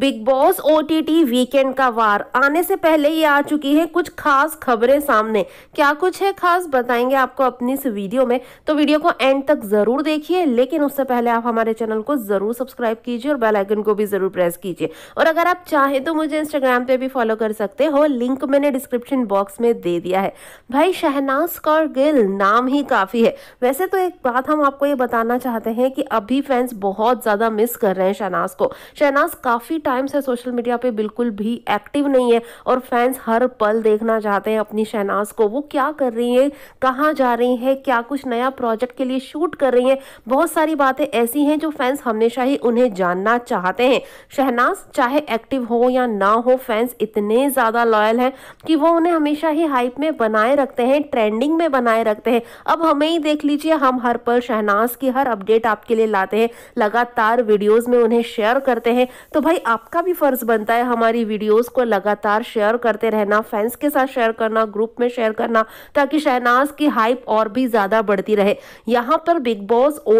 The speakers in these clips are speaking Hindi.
big Boss O T T weekend का वार आने से पहले ये आ चुकी है कुछ खास खबरें सामने क्या कुछ है खास बताएंगे आपको अपनी इस वीडियो में तो वीडियो को एंड तक जरूर देखिए लेकिन उससे पहले आप हमारे चैनल को जरूर सब्सक्राइब कीजिए और बेल आइकन को भी जरूर प्रेस कीजिए और अगर आप चाहें तो मुझे इंस्टाग्राम पे भी फॉलो कर सकते हो लिंक मैंने डिस्क्रिप्शन बॉक्स में दे दिया है भाई शहनाज कौर गिल नाम ही काफ़ी है वैसे तो एक बात हम आपको ये बताना चाहते हैं कि अभी फैंस बहुत ज़्यादा मिस कर रहे हैं शहनाज को शहनाज काफ़ी टाइम्स है सोशल मीडिया पे बिल्कुल भी एक्टिव नहीं है और फैंस हर पल देखना चाहते हैं अपनी शहनाज को वो क्या कर रही है कहाँ जा रही है क्या कुछ नया प्रोजेक्ट के लिए शूट कर रही है बहुत सारी बातें ऐसी हैं जो फैंस हमेशा ही उन्हें जानना चाहते हैं शहनाज चाहे एक्टिव हो या ना हो फैंस इतने ज़्यादा लॉयल हैं कि वो उन्हें हमेशा ही हाइप में बनाए रखते हैं ट्रेंडिंग में बनाए रखते हैं अब हमें ही देख लीजिए हम हर पल शहनाज की हर अपडेट आपके लिए लाते हैं लगातार वीडियोज़ में उन्हें शेयर करते हैं तो भाई आपका भी फ़र्ज़ बनता है हमारी वीडियोस को लगातार शेयर करते रहना फैंस के साथ शेयर करना ग्रुप में शेयर करना ताकि शहनाज की हाइप और भी ज़्यादा बढ़ती रहे यहाँ पर बिग बॉस ओ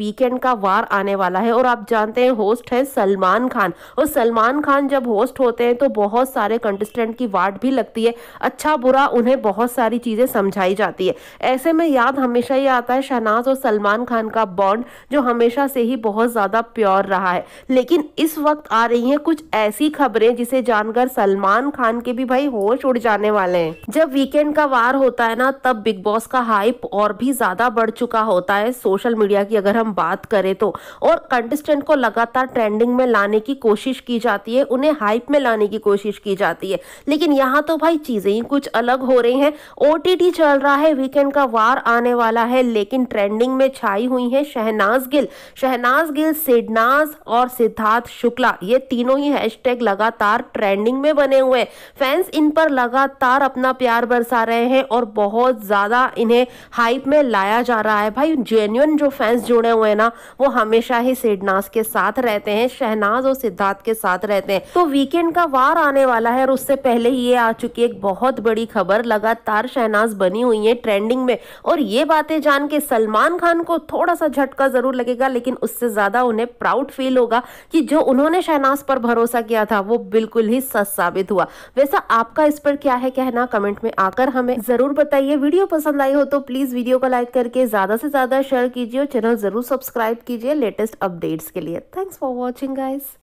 वीकेंड का वार आने वाला है और आप जानते हैं होस्ट है सलमान खान और सलमान खान जब होस्ट होते हैं तो बहुत सारे कंटेस्टेंट की वार्ड भी लगती है अच्छा बुरा उन्हें बहुत सारी चीज़ें समझाई जाती है ऐसे में याद हमेशा ही आता है शहनाज और सलमान खान का बॉन्ड जो हमेशा से ही बहुत ज़्यादा प्योर रहा है लेकिन इस वक्त आ रही हैं कुछ ऐसी खबरें जिसे जानकर सलमान खान के भी भाई होश उड़ जाने वाले हैं जब वीकेंड का वार होता है ना तब बिग बॉस का हाइप और भी ज्यादा बढ़ चुका होता है सोशल मीडिया की अगर हम बात करें तो और कंटेस्टेंट को लगातार ट्रेंडिंग में लाने की कोशिश की जाती है उन्हें हाइप में लाने की कोशिश की जाती है लेकिन यहाँ तो भाई चीजें ही कुछ अलग हो रही है ओ चल रहा है वीकेंड का वार आने वाला है लेकिन ट्रेंडिंग में छाई हुई है शहनाज गिल शहनाज गिल सिडनाज और सिद्धार्थ शुक्ला ये ये तीनों ही हैशटैग लगातार ट्रेंडिंग में बने हुए हैं फैंस इन पर लगातार अपना प्यार बरसा रहे हैं और बहुत ज़्यादा इन्हें हाइप में लाया जा रहा है भाई जेन्यून जो फैंस जुड़े हुए हैं ना वो हमेशा ही सिडनास के साथ रहते हैं शहनाज और सिद्धार्थ के साथ रहते हैं तो वीकेंड का वार आने वाला है और उससे पहले ही ये आ चुकी एक बहुत बड़ी खबर लगातार शहनाज बनी हुई है ट्रेंडिंग में और ये बातें जान के सलमान खान को थोड़ा सा झटका जरूर लगेगा लेकिन उससे ज़्यादा उन्हें प्राउड फील होगा कि जो उन्होंने शहनाज शहनाज पर भरोसा किया था वो बिल्कुल ही सच साबित हुआ वैसा आपका इस पर क्या है कहना कमेंट में आकर हमें जरूर बताइए वीडियो पसंद आई हो तो प्लीज वीडियो को लाइक करके ज्यादा से ज्यादा शेयर कीजिए और चैनल जरूर सब्सक्राइब कीजिए लेटेस्ट अपडेट्स के लिए थैंक्स फॉर वॉचिंग गाइस